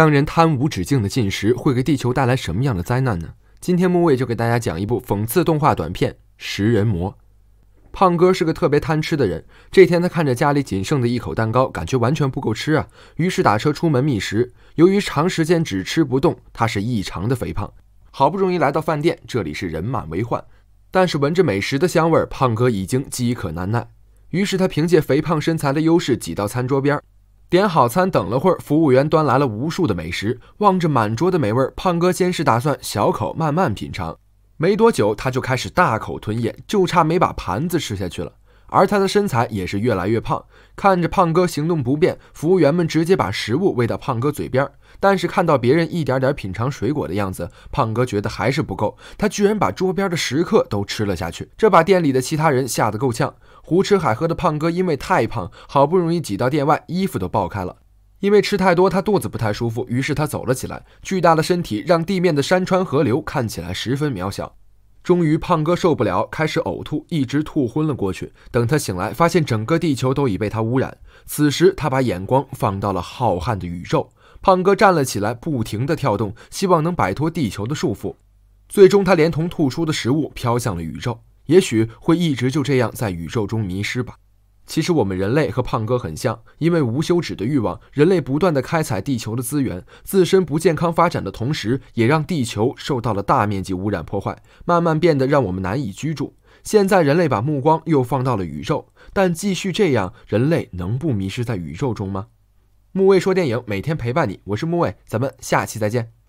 当人贪无止境的进食，会给地球带来什么样的灾难呢？今天木卫就给大家讲一部讽刺动画短片《食人魔》。胖哥是个特别贪吃的人，这天他看着家里仅剩的一口蛋糕，感觉完全不够吃啊，于是打车出门觅食。由于长时间只吃不动，他是异常的肥胖。好不容易来到饭店，这里是人满为患，但是闻着美食的香味，胖哥已经饥渴难耐，于是他凭借肥胖身材的优势挤到餐桌边儿。点好餐，等了会儿，服务员端来了无数的美食。望着满桌的美味，胖哥先是打算小口慢慢品尝，没多久他就开始大口吞咽，就差没把盘子吃下去了。而他的身材也是越来越胖，看着胖哥行动不便，服务员们直接把食物喂到胖哥嘴边但是看到别人一点点品尝水果的样子，胖哥觉得还是不够，他居然把桌边的食客都吃了下去，这把店里的其他人吓得够呛。胡吃海喝的胖哥因为太胖，好不容易挤到店外，衣服都爆开了。因为吃太多，他肚子不太舒服，于是他走了起来。巨大的身体让地面的山川河流看起来十分渺小。终于，胖哥受不了，开始呕吐，一直吐昏了过去。等他醒来，发现整个地球都已被他污染。此时，他把眼光放到了浩瀚的宇宙。胖哥站了起来，不停地跳动，希望能摆脱地球的束缚。最终，他连同吐出的食物飘向了宇宙，也许会一直就这样在宇宙中迷失吧。其实我们人类和胖哥很像，因为无休止的欲望，人类不断的开采地球的资源，自身不健康发展的同时，也让地球受到了大面积污染破坏，慢慢变得让我们难以居住。现在人类把目光又放到了宇宙，但继续这样，人类能不迷失在宇宙中吗？木卫说电影每天陪伴你，我是木卫，咱们下期再见。